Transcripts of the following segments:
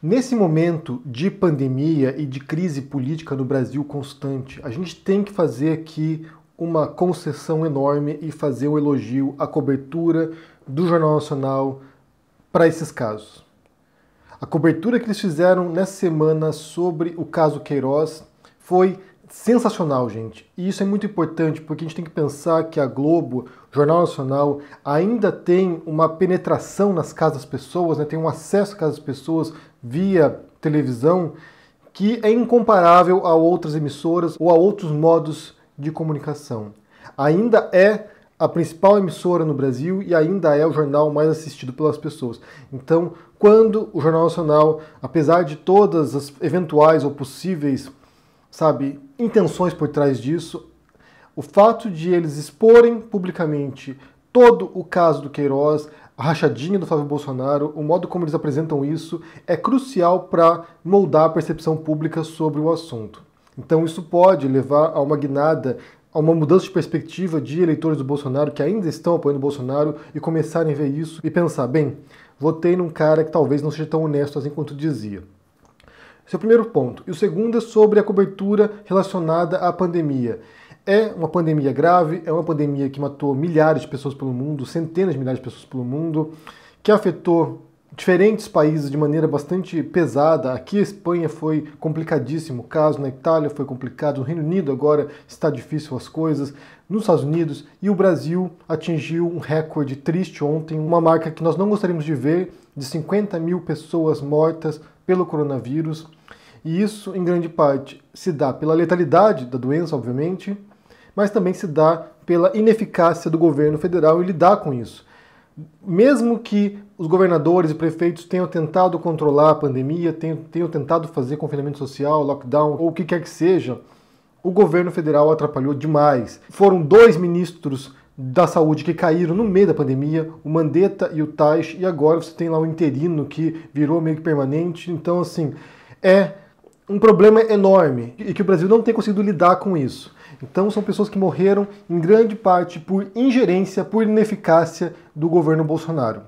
Nesse momento de pandemia e de crise política no Brasil constante, a gente tem que fazer aqui uma concessão enorme e fazer o um elogio à cobertura do Jornal Nacional para esses casos. A cobertura que eles fizeram nessa semana sobre o caso Queiroz foi sensacional, gente. E isso é muito importante porque a gente tem que pensar que a Globo, o Jornal Nacional, ainda tem uma penetração nas casas das pessoas, né? tem um acesso às casas das pessoas via televisão que é incomparável a outras emissoras ou a outros modos de comunicação. Ainda é a principal emissora no Brasil e ainda é o jornal mais assistido pelas pessoas. Então, quando o Jornal Nacional, apesar de todas as eventuais ou possíveis sabe, intenções por trás disso. O fato de eles exporem publicamente todo o caso do Queiroz, a rachadinha do Flávio Bolsonaro, o modo como eles apresentam isso é crucial para moldar a percepção pública sobre o assunto. Então isso pode levar a uma guinada, a uma mudança de perspectiva de eleitores do Bolsonaro que ainda estão apoiando o Bolsonaro e começarem a ver isso e pensar, bem, votei num cara que talvez não seja tão honesto assim quanto dizia. Esse é o primeiro ponto. E o segundo é sobre a cobertura relacionada à pandemia. É uma pandemia grave, é uma pandemia que matou milhares de pessoas pelo mundo, centenas de milhares de pessoas pelo mundo, que afetou diferentes países de maneira bastante pesada. Aqui a Espanha foi complicadíssimo o caso, na Itália foi complicado, no Reino Unido agora está difícil as coisas, nos Estados Unidos e o Brasil atingiu um recorde triste ontem, uma marca que nós não gostaríamos de ver, de 50 mil pessoas mortas pelo coronavírus. E isso, em grande parte, se dá pela letalidade da doença, obviamente, mas também se dá pela ineficácia do governo federal em lidar com isso. Mesmo que os governadores e prefeitos tenham tentado controlar a pandemia, tenham, tenham tentado fazer confinamento social, lockdown ou o que quer que seja, o governo federal atrapalhou demais. Foram dois ministros da saúde que caíram no meio da pandemia, o Mandetta e o Tais, e agora você tem lá o interino que virou meio que permanente. Então, assim, é um problema enorme e que o Brasil não tem conseguido lidar com isso. Então, são pessoas que morreram em grande parte por ingerência, por ineficácia do governo Bolsonaro.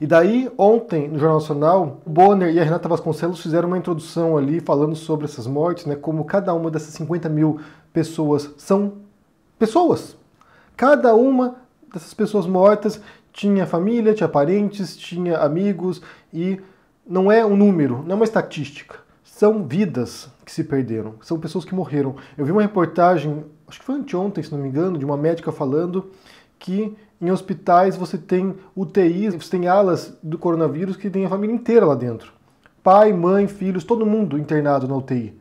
E daí, ontem, no Jornal Nacional, o Bonner e a Renata Vasconcelos fizeram uma introdução ali falando sobre essas mortes, né? Como cada uma dessas 50 mil pessoas são pessoas, Cada uma dessas pessoas mortas tinha família, tinha parentes, tinha amigos e não é um número, não é uma estatística. São vidas que se perderam, são pessoas que morreram. Eu vi uma reportagem, acho que foi anteontem, se não me engano, de uma médica falando que em hospitais você tem UTIs, você tem alas do coronavírus que tem a família inteira lá dentro. Pai, mãe, filhos, todo mundo internado na UTI.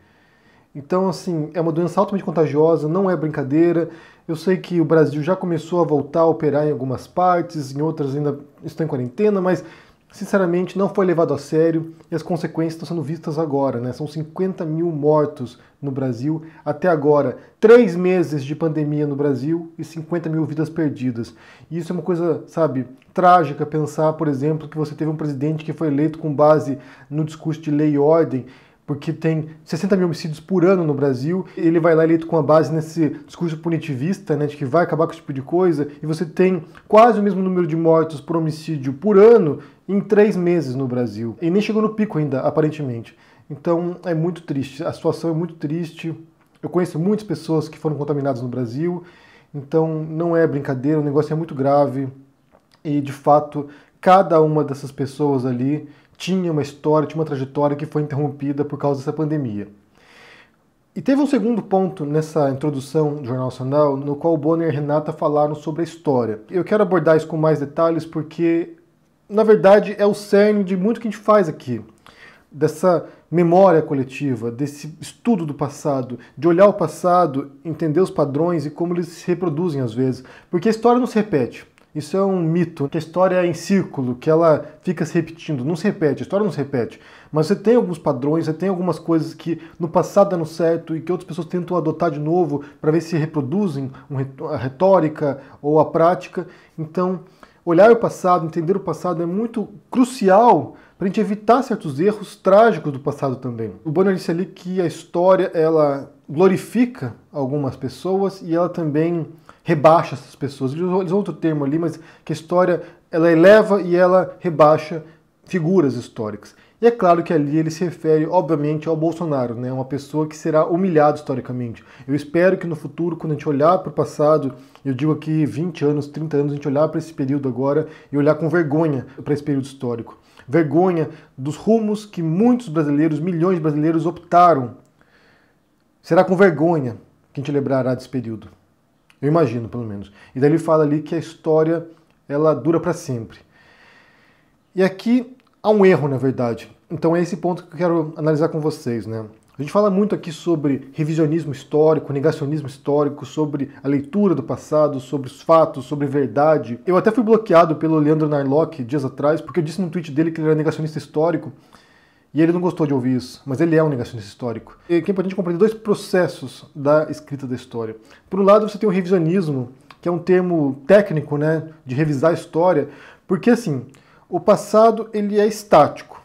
Então, assim, é uma doença altamente contagiosa, não é brincadeira. Eu sei que o Brasil já começou a voltar a operar em algumas partes, em outras ainda estão em quarentena, mas sinceramente não foi levado a sério e as consequências estão sendo vistas agora. Né? São 50 mil mortos no Brasil até agora. Três meses de pandemia no Brasil e 50 mil vidas perdidas. E isso é uma coisa, sabe, trágica pensar, por exemplo, que você teve um presidente que foi eleito com base no discurso de lei e ordem porque tem 60 mil homicídios por ano no Brasil, ele vai lá eleito com a base nesse discurso punitivista, né, de que vai acabar com esse tipo de coisa, e você tem quase o mesmo número de mortos por homicídio por ano em três meses no Brasil. E nem chegou no pico ainda, aparentemente. Então é muito triste, a situação é muito triste. Eu conheço muitas pessoas que foram contaminadas no Brasil, então não é brincadeira, o negócio é muito grave. E de fato, cada uma dessas pessoas ali tinha uma história, tinha uma trajetória que foi interrompida por causa dessa pandemia. E teve um segundo ponto nessa introdução do Jornal Nacional, no qual o Bonner e Renata falaram sobre a história. Eu quero abordar isso com mais detalhes porque, na verdade, é o cerne de muito que a gente faz aqui. Dessa memória coletiva, desse estudo do passado, de olhar o passado, entender os padrões e como eles se reproduzem às vezes. Porque a história não se repete isso é um mito, que a história é em círculo, que ela fica se repetindo, não se repete, a história não se repete. Mas você tem alguns padrões, você tem algumas coisas que no passado deram certo e que outras pessoas tentam adotar de novo para ver se reproduzem a retórica ou a prática. Então, olhar o passado, entender o passado é muito crucial para a gente evitar certos erros trágicos do passado também. O Bonner disse ali que a história ela glorifica algumas pessoas e ela também rebaixa essas pessoas. Eles usam outro termo ali, mas que a história ela eleva e ela rebaixa figuras históricas. E é claro que ali ele se refere, obviamente, ao Bolsonaro, né? uma pessoa que será humilhada historicamente. Eu espero que no futuro, quando a gente olhar para o passado, eu digo aqui 20 anos, 30 anos, a gente olhar para esse período agora e olhar com vergonha para esse período histórico. Vergonha dos rumos que muitos brasileiros, milhões de brasileiros optaram. Será com vergonha que a gente lembrará desse período. Eu imagino, pelo menos. E daí ele fala ali que a história ela dura para sempre. E aqui há um erro, na verdade. Então é esse ponto que eu quero analisar com vocês, né? A gente fala muito aqui sobre revisionismo histórico, negacionismo histórico, sobre a leitura do passado, sobre os fatos, sobre verdade. Eu até fui bloqueado pelo Leandro Narlock dias atrás, porque eu disse no tweet dele que ele era negacionista histórico, e ele não gostou de ouvir isso, mas ele é um negacionista histórico. E aqui é importante compreender dois processos da escrita da história. Por um lado, você tem o revisionismo, que é um termo técnico, né, de revisar a história, porque assim, o passado ele é estático.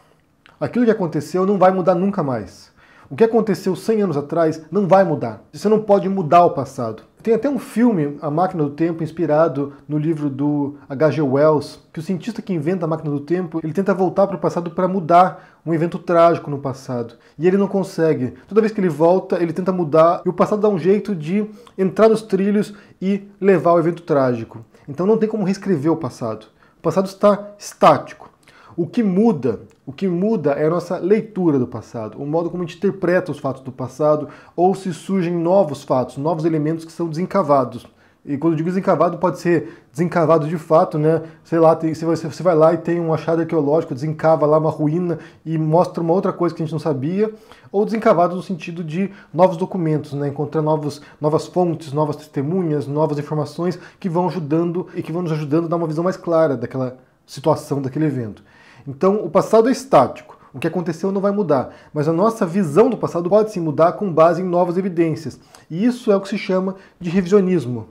Aquilo que aconteceu não vai mudar nunca mais. O que aconteceu 100 anos atrás não vai mudar. Você não pode mudar o passado. Tem até um filme, A Máquina do Tempo, inspirado no livro do H.G. Wells, que o cientista que inventa a máquina do tempo, ele tenta voltar para o passado para mudar um evento trágico no passado. E ele não consegue. Toda vez que ele volta, ele tenta mudar e o passado dá um jeito de entrar nos trilhos e levar o evento trágico. Então não tem como reescrever o passado. O passado está estático. O que muda o que muda é a nossa leitura do passado, o modo como a gente interpreta os fatos do passado, ou se surgem novos fatos, novos elementos que são desencavados. E quando eu digo desencavado, pode ser desencavado de fato, né? Sei lá, tem, você vai lá e tem um achado arqueológico, desencava lá uma ruína e mostra uma outra coisa que a gente não sabia, ou desencavado no sentido de novos documentos, né? Encontrar novos, novas fontes, novas testemunhas, novas informações que vão ajudando e que vão nos ajudando a dar uma visão mais clara daquela situação, daquele evento. Então, o passado é estático. O que aconteceu não vai mudar, mas a nossa visão do passado pode se mudar com base em novas evidências. E isso é o que se chama de revisionismo.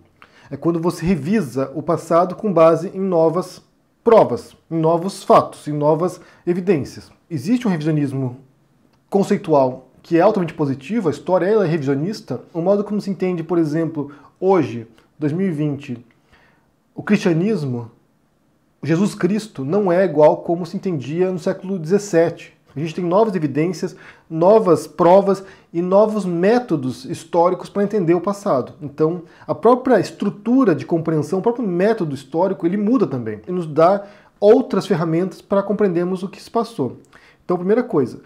É quando você revisa o passado com base em novas provas, em novos fatos, em novas evidências. Existe um revisionismo conceitual que é altamente positivo, a história é revisionista. O modo como se entende, por exemplo, hoje, 2020, o cristianismo Jesus Cristo não é igual como se entendia no século XVII. A gente tem novas evidências, novas provas e novos métodos históricos para entender o passado. Então, a própria estrutura de compreensão, o próprio método histórico, ele muda também e nos dá outras ferramentas para compreendermos o que se passou. Então, primeira coisa,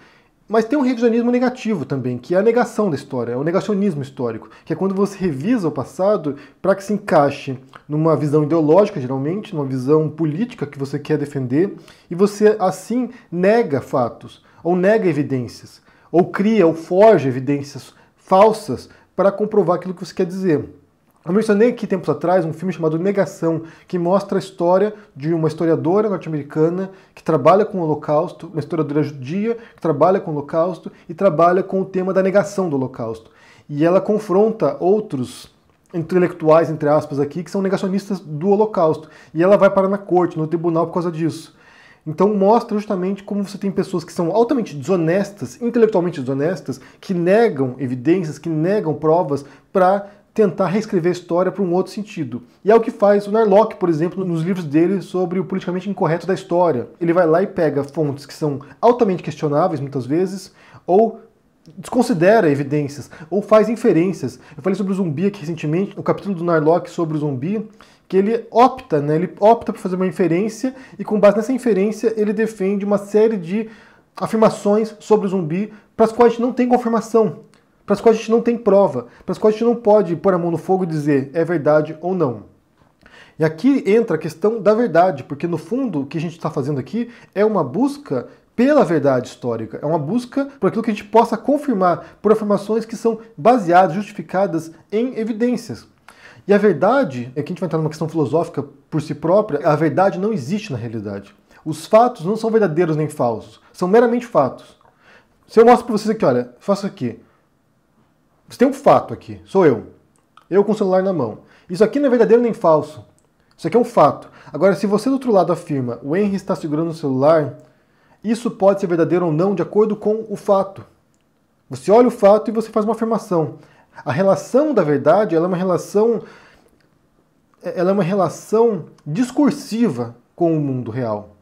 mas tem um revisionismo negativo também, que é a negação da história, é o negacionismo histórico, que é quando você revisa o passado para que se encaixe numa visão ideológica, geralmente, numa visão política que você quer defender, e você assim nega fatos, ou nega evidências, ou cria ou forja evidências falsas para comprovar aquilo que você quer dizer. Eu mencionei aqui tempos atrás um filme chamado Negação, que mostra a história de uma historiadora norte-americana que trabalha com o Holocausto, uma historiadora judia que trabalha com o Holocausto e trabalha com o tema da negação do Holocausto. E ela confronta outros intelectuais, entre aspas, aqui, que são negacionistas do Holocausto. E ela vai parar na corte, no tribunal, por causa disso. Então mostra justamente como você tem pessoas que são altamente desonestas, intelectualmente desonestas, que negam evidências, que negam provas para tentar reescrever a história para um outro sentido. E é o que faz o Narlock, por exemplo, nos livros dele sobre o politicamente incorreto da história. Ele vai lá e pega fontes que são altamente questionáveis, muitas vezes, ou desconsidera evidências, ou faz inferências. Eu falei sobre o zumbi aqui recentemente, o capítulo do Narlock sobre o zumbi, que ele opta, né? Ele opta por fazer uma inferência e com base nessa inferência ele defende uma série de afirmações sobre o zumbi para as quais não tem confirmação para as quais a gente não tem prova, para as quais a gente não pode pôr a mão no fogo e dizer é verdade ou não. E aqui entra a questão da verdade, porque no fundo o que a gente está fazendo aqui é uma busca pela verdade histórica, é uma busca por aquilo que a gente possa confirmar, por afirmações que são baseadas, justificadas em evidências. E a verdade, aqui é a gente vai entrar numa questão filosófica por si própria, a verdade não existe na realidade. Os fatos não são verdadeiros nem falsos, são meramente fatos. Se eu mostro para vocês aqui, olha, faço aqui, você tem um fato aqui, sou eu. Eu com o celular na mão. Isso aqui não é verdadeiro nem falso. Isso aqui é um fato. Agora, se você do outro lado afirma o Henry está segurando o celular, isso pode ser verdadeiro ou não de acordo com o fato. Você olha o fato e você faz uma afirmação. A relação da verdade ela é uma relação, ela é uma relação discursiva com o mundo real.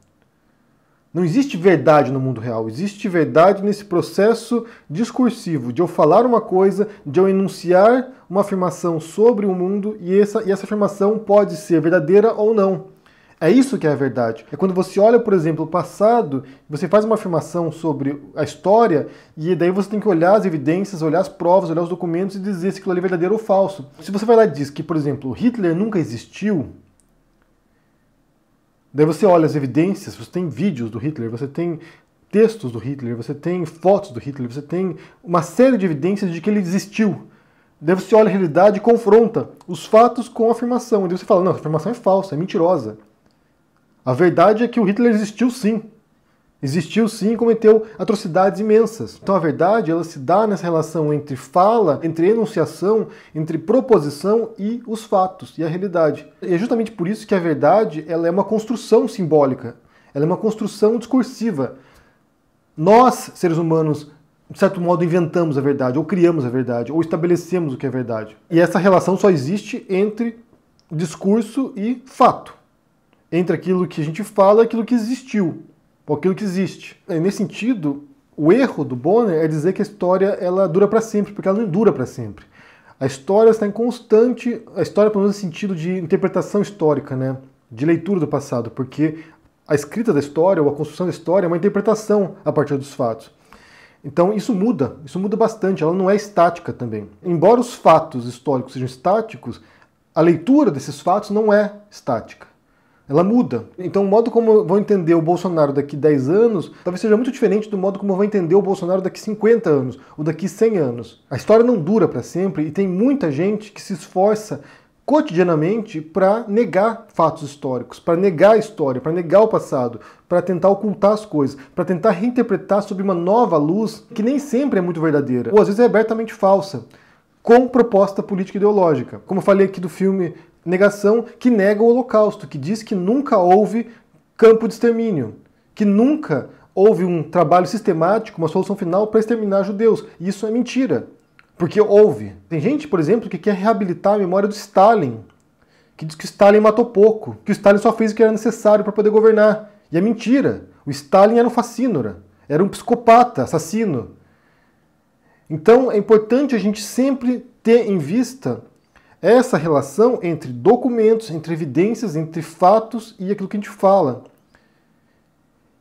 Não existe verdade no mundo real, existe verdade nesse processo discursivo, de eu falar uma coisa, de eu enunciar uma afirmação sobre o mundo e essa, e essa afirmação pode ser verdadeira ou não. É isso que é a verdade. É quando você olha, por exemplo, o passado, você faz uma afirmação sobre a história e daí você tem que olhar as evidências, olhar as provas, olhar os documentos e dizer se aquilo ali é verdadeiro ou falso. Se você vai lá e diz que, por exemplo, Hitler nunca existiu, Daí você olha as evidências, você tem vídeos do Hitler, você tem textos do Hitler, você tem fotos do Hitler, você tem uma série de evidências de que ele existiu. Daí você olha a realidade e confronta os fatos com a afirmação. E daí você fala, não, a afirmação é falsa, é mentirosa. A verdade é que o Hitler existiu sim. Existiu sim e cometeu atrocidades imensas. Então a verdade, ela se dá nessa relação entre fala, entre enunciação, entre proposição e os fatos e a realidade. E é justamente por isso que a verdade, ela é uma construção simbólica. Ela é uma construção discursiva. Nós, seres humanos, de certo modo, inventamos a verdade, ou criamos a verdade, ou estabelecemos o que é verdade. E essa relação só existe entre discurso e fato. Entre aquilo que a gente fala e aquilo que existiu por aquilo que existe. E é, nesse sentido, o erro do Bonner é dizer que a história ela dura para sempre, porque ela não dura para sempre. A história está em constante, a história pelo menos no sentido de interpretação histórica, né? de leitura do passado, porque a escrita da história ou a construção da história é uma interpretação a partir dos fatos. Então isso muda, isso muda bastante, ela não é estática também. Embora os fatos históricos sejam estáticos, a leitura desses fatos não é estática ela muda. Então, o modo como vão entender o Bolsonaro daqui 10 anos talvez seja muito diferente do modo como vão entender o Bolsonaro daqui 50 anos ou daqui 100 anos. A história não dura para sempre e tem muita gente que se esforça cotidianamente para negar fatos históricos, para negar a história, para negar o passado, para tentar ocultar as coisas, para tentar reinterpretar sob uma nova luz que nem sempre é muito verdadeira, ou às vezes é abertamente falsa, com proposta política ideológica. Como eu falei aqui do filme Negação que nega o Holocausto, que diz que nunca houve campo de extermínio, que nunca houve um trabalho sistemático, uma solução final para exterminar judeus. E isso é mentira, porque houve. Tem gente, por exemplo, que quer reabilitar a memória do Stalin, que diz que o Stalin matou pouco, que o Stalin só fez o que era necessário para poder governar. E é mentira. O Stalin era um fascínora, era um psicopata, assassino. Então é importante a gente sempre ter em vista essa relação entre documentos, entre evidências, entre fatos e aquilo que a gente fala.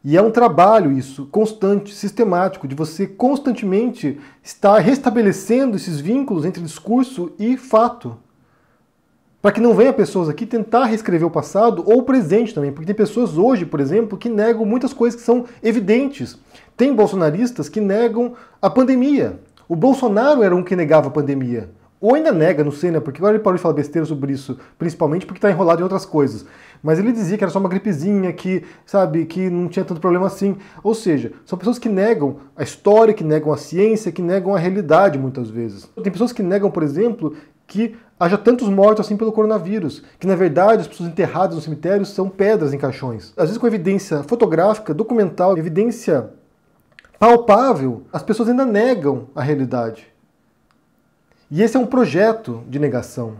E é um trabalho isso, constante, sistemático, de você constantemente estar restabelecendo esses vínculos entre discurso e fato. Para que não venha pessoas aqui tentar reescrever o passado ou o presente também, porque tem pessoas hoje, por exemplo, que negam muitas coisas que são evidentes. Tem bolsonaristas que negam a pandemia. O Bolsonaro era um que negava a pandemia. Ou ainda nega, não sei, né? Porque agora ele parou de falar besteira sobre isso, principalmente porque está enrolado em outras coisas. Mas ele dizia que era só uma gripezinha, que, sabe, que não tinha tanto problema assim. Ou seja, são pessoas que negam a história, que negam a ciência, que negam a realidade muitas vezes. Tem pessoas que negam, por exemplo, que haja tantos mortos assim pelo coronavírus, que na verdade as pessoas enterradas nos cemitérios são pedras em caixões. Às vezes com evidência fotográfica, documental, evidência palpável, as pessoas ainda negam a realidade. E esse é um projeto de negação,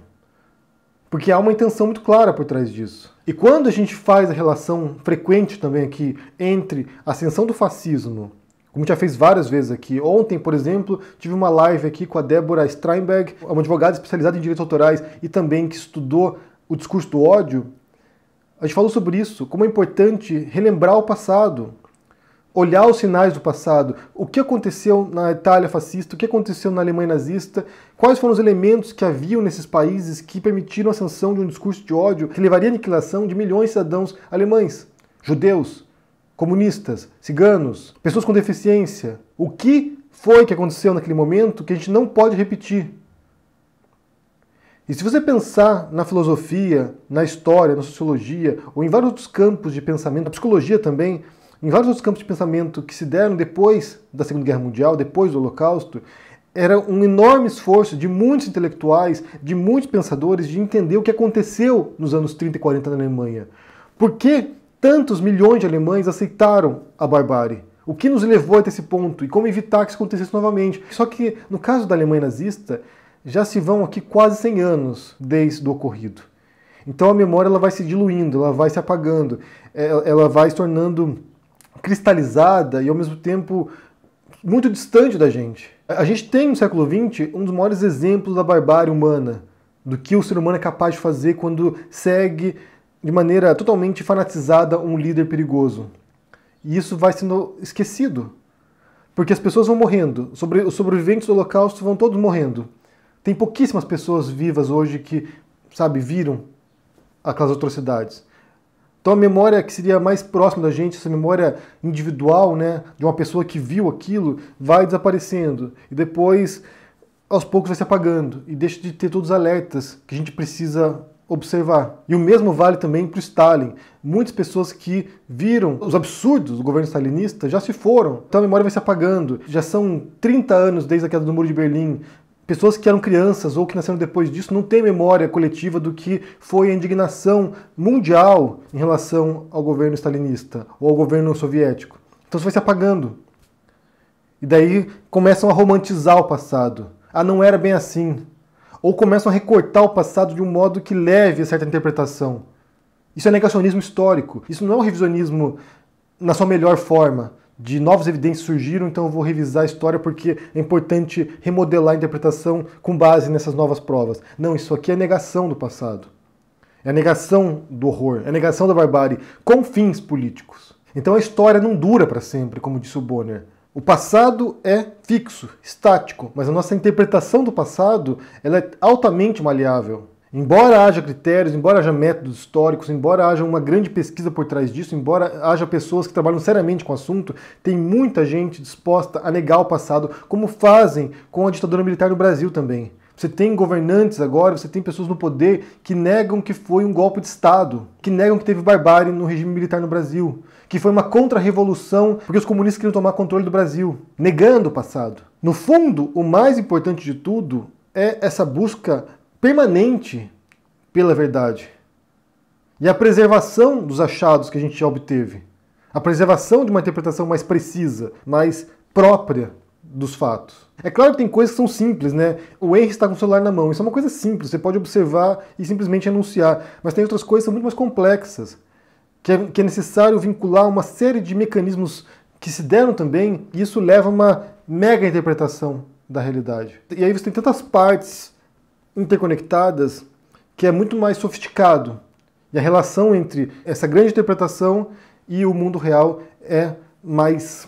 porque há uma intenção muito clara por trás disso. E quando a gente faz a relação frequente também aqui entre a ascensão do fascismo, como já fez várias vezes aqui, ontem, por exemplo, tive uma live aqui com a Débora Steinberg, uma advogada especializada em direitos autorais e também que estudou o discurso do ódio. A gente falou sobre isso, como é importante relembrar o passado, olhar os sinais do passado, o que aconteceu na Itália fascista, o que aconteceu na Alemanha nazista, quais foram os elementos que haviam nesses países que permitiram a ascensão de um discurso de ódio que levaria à aniquilação de milhões de cidadãos alemães, judeus, comunistas, ciganos, pessoas com deficiência. O que foi que aconteceu naquele momento que a gente não pode repetir? E se você pensar na filosofia, na história, na sociologia ou em vários outros campos de pensamento, na psicologia também, em vários outros campos de pensamento que se deram depois da Segunda Guerra Mundial, depois do Holocausto, era um enorme esforço de muitos intelectuais, de muitos pensadores, de entender o que aconteceu nos anos 30 e 40 na Alemanha. Por que tantos milhões de alemães aceitaram a barbárie? O que nos levou até esse ponto e como evitar que isso acontecesse novamente? Só que, no caso da Alemanha nazista, já se vão aqui quase 100 anos desde o ocorrido. Então a memória ela vai se diluindo, ela vai se apagando, é, ela vai se tornando cristalizada e ao mesmo tempo muito distante da gente. A gente tem no século XX um dos maiores exemplos da barbárie humana, do que o ser humano é capaz de fazer quando segue de maneira totalmente fanatizada um líder perigoso. E isso vai sendo esquecido, porque as pessoas vão morrendo, Sobre, os sobreviventes do Holocausto vão todos morrendo. Tem pouquíssimas pessoas vivas hoje que, sabe, viram aquelas atrocidades. Então a memória que seria mais próxima da gente, essa memória individual, né, de uma pessoa que viu aquilo, vai desaparecendo e depois aos poucos vai se apagando e deixa de ter todos os alertas que a gente precisa observar. E o mesmo vale também para o Stalin. Muitas pessoas que viram os absurdos do governo stalinista já se foram. Então a memória vai se apagando. Já são 30 anos desde a queda do Muro de Berlim. Pessoas que eram crianças ou que nasceram depois disso não têm memória coletiva do que foi a indignação mundial em relação ao governo stalinista ou ao governo soviético. Então isso vai se apagando. E daí começam a romantizar o passado. Ah, não era bem assim. Ou começam a recortar o passado de um modo que leve a certa interpretação. Isso é negacionismo histórico. Isso não é um revisionismo na sua melhor forma de novas evidências surgiram, então eu vou revisar a história porque é importante remodelar a interpretação com base nessas novas provas. Não, isso aqui é negação do passado. É a negação do horror, é a negação da barbárie, com fins políticos. Então a história não dura para sempre, como disse o Bonner. O passado é fixo, estático, mas a nossa interpretação do passado ela é altamente maleável. Embora haja critérios, embora haja métodos históricos, embora haja uma grande pesquisa por trás disso, embora haja pessoas que trabalham seriamente com o assunto, tem muita gente disposta a negar o passado, como fazem com a ditadura militar no Brasil também. Você tem governantes agora, você tem pessoas no poder que negam que foi um golpe de Estado, que negam que teve barbárie no regime militar no Brasil, que foi uma contra-revolução porque os comunistas queriam tomar controle do Brasil, negando o passado. No fundo, o mais importante de tudo é essa busca permanente pela verdade. E a preservação dos achados que a gente já obteve. A preservação de uma interpretação mais precisa, mais própria dos fatos. É claro que tem coisas que são simples, né? O Henry está com o celular na mão, isso é uma coisa simples, você pode observar e simplesmente anunciar. Mas tem outras coisas que são muito mais complexas, que é, que é necessário vincular uma série de mecanismos que se deram também, e isso leva a uma mega interpretação da realidade. E aí você tem tantas partes interconectadas que é muito mais sofisticado. E a relação entre essa grande interpretação e o mundo real é mais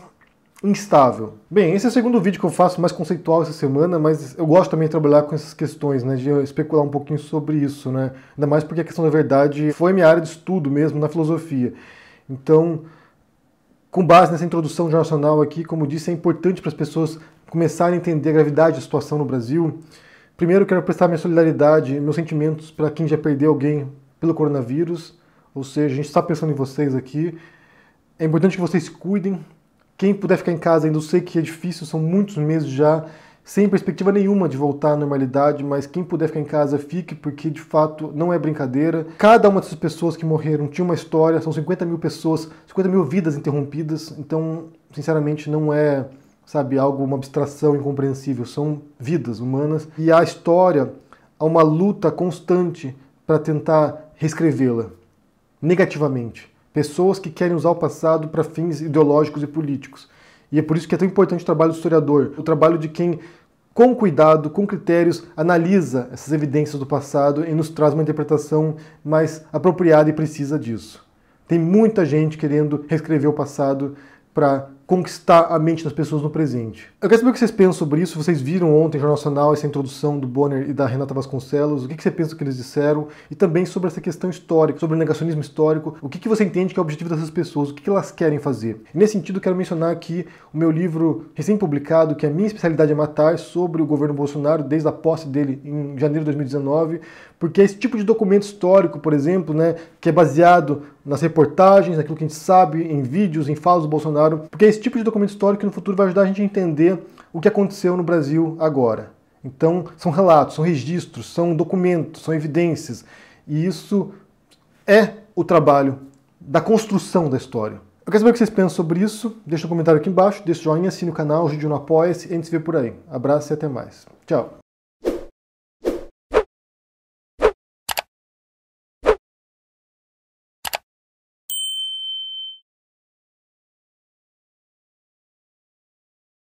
instável. Bem, esse é o segundo vídeo que eu faço mais conceitual essa semana, mas eu gosto também de trabalhar com essas questões, né, de especular um pouquinho sobre isso, né? Ainda mais porque a questão da verdade foi minha área de estudo mesmo na filosofia. Então, com base nessa introdução jornal aqui, como disse, é importante para as pessoas começarem a entender a gravidade da situação no Brasil, Primeiro, quero prestar minha solidariedade, meus sentimentos para quem já perdeu alguém pelo coronavírus. Ou seja, a gente está pensando em vocês aqui. É importante que vocês se cuidem. Quem puder ficar em casa ainda, eu sei que é difícil, são muitos meses já, sem perspectiva nenhuma de voltar à normalidade, mas quem puder ficar em casa, fique, porque de fato não é brincadeira. Cada uma dessas pessoas que morreram tinha uma história, são 50 mil pessoas, 50 mil vidas interrompidas, então, sinceramente, não é sabe, algo, uma abstração incompreensível, são vidas humanas e a história há uma luta constante para tentar reescrevê-la negativamente. Pessoas que querem usar o passado para fins ideológicos e políticos. E é por isso que é tão importante o trabalho do historiador, o trabalho de quem, com cuidado, com critérios, analisa essas evidências do passado e nos traz uma interpretação mais apropriada e precisa disso. Tem muita gente querendo reescrever o passado para conquistar a mente das pessoas no presente. Eu quero saber o que vocês pensam sobre isso. Vocês viram ontem, Jornal Nacional, essa introdução do Bonner e da Renata Vasconcelos. O que, você pensa que eles disseram? E também sobre essa questão histórica, sobre o negacionismo histórico. O que, que você entende que é o objetivo dessas pessoas? O que, que elas querem fazer? E nesse sentido, quero mencionar aqui o meu livro recém-publicado, que é a minha especialidade é matar, sobre o governo Bolsonaro, desde a posse dele em janeiro de 2019. Porque esse tipo de documento histórico, por exemplo, né, que é baseado nas reportagens, naquilo que a gente sabe, em vídeos, em falas do Bolsonaro, porque esse tipo de documento histórico no futuro vai ajudar a gente a entender o que aconteceu no Brasil agora. Então, são relatos, são registros, são documentos, são evidências. E isso é o trabalho da construção da história. Eu quero saber o que vocês pensam sobre isso. Deixa um comentário aqui embaixo, deixa o joinha, assine o canal, o vídeo não Apoia-se e a gente se vê por aí. Abraço e até mais. Tchau.